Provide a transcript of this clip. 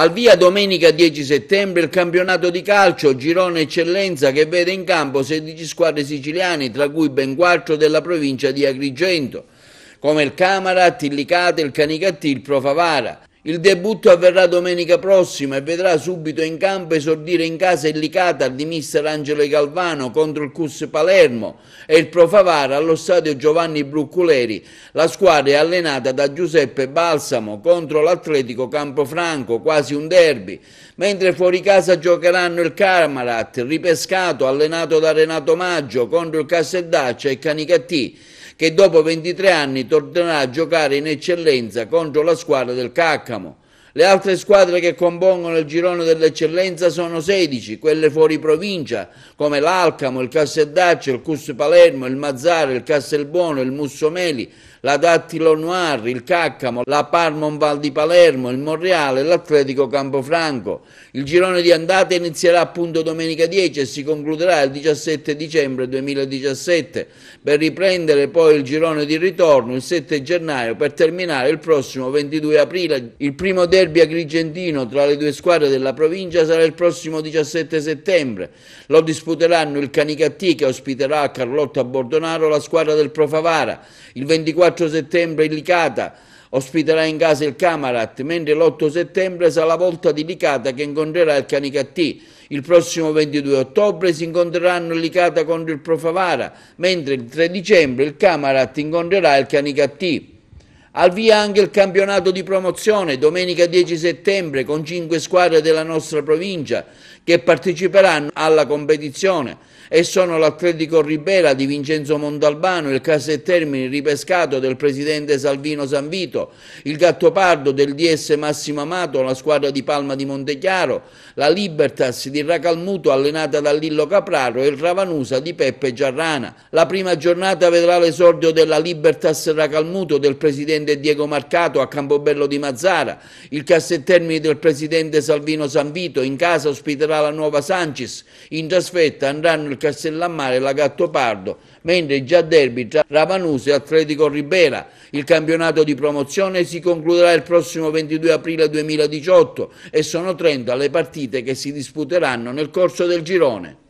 Al via domenica 10 settembre il campionato di calcio Girone Eccellenza che vede in campo 16 squadre siciliane, tra cui ben 4 della provincia di Agrigento, come il Camara, Tillicate, il Canicattì, il Profavara. Il debutto avverrà domenica prossima e vedrà subito in campo esordire in casa il Licatar di mister Angelo Galvano contro il Cus Palermo e il Profavara allo stadio Giovanni Brucculeri. La squadra è allenata da Giuseppe Balsamo contro l'Atletico Campofranco, quasi un derby, mentre fuori casa giocheranno il Carmarat, ripescato, allenato da Renato Maggio contro il Casteldaccia e Canicattì che dopo 23 anni tornerà a giocare in eccellenza contro la squadra del Caccamo. Le altre squadre che compongono il girone dell'eccellenza sono 16, quelle fuori provincia, come l'Alcamo, il Casseddaccio, il Cus Palermo, il Mazzara, il Castelbuono, il Mussomeli, la Dattilo Noir, il Caccamo, la Parmon Val di Palermo, il Monreale, l'Atletico Campofranco. Il girone di andata inizierà appunto domenica 10 e si concluderà il 17 dicembre 2017, per riprendere poi il girone di ritorno il 7 gennaio per terminare il prossimo 22 aprile, il primo derby derby agrigentino tra le due squadre della provincia sarà il prossimo 17 settembre. Lo disputeranno il Canicattì che ospiterà a Carlotta Bordonaro la squadra del Profavara. Il 24 settembre il Licata ospiterà in casa il Camarat, mentre l'8 settembre sarà la volta di Licata che incontrerà il Canicattì. Il prossimo 22 ottobre si incontreranno il Licata contro il Profavara, mentre il 3 dicembre il Camarat incontrerà il Canicattì. Al via anche il campionato di promozione domenica 10 settembre con cinque squadre della nostra provincia che parteciperanno alla competizione e sono l'Atletico Ribera di Vincenzo Montalbano, il Case Termini ripescato del presidente Salvino Sanvito, il Gattopardo del DS Massimo Amato, la squadra di Palma di Montechiaro, la Libertas di Racalmuto allenata da Lillo Capraro e il Ravanusa di Peppe Giarrana. La prima giornata vedrà l'esordio della Libertas Racalmuto del presidente presidente Diego Marcato a Campobello di Mazzara, il Cassettermini del presidente Salvino Sanvito, in casa ospiterà la nuova Sanchez, in trasfetta andranno il Castellammare e la Gattopardo, mentre già derby tra Ravanusa e Atletico Ribera. Il campionato di promozione si concluderà il prossimo 22 aprile 2018 e sono 30 le partite che si disputeranno nel corso del girone.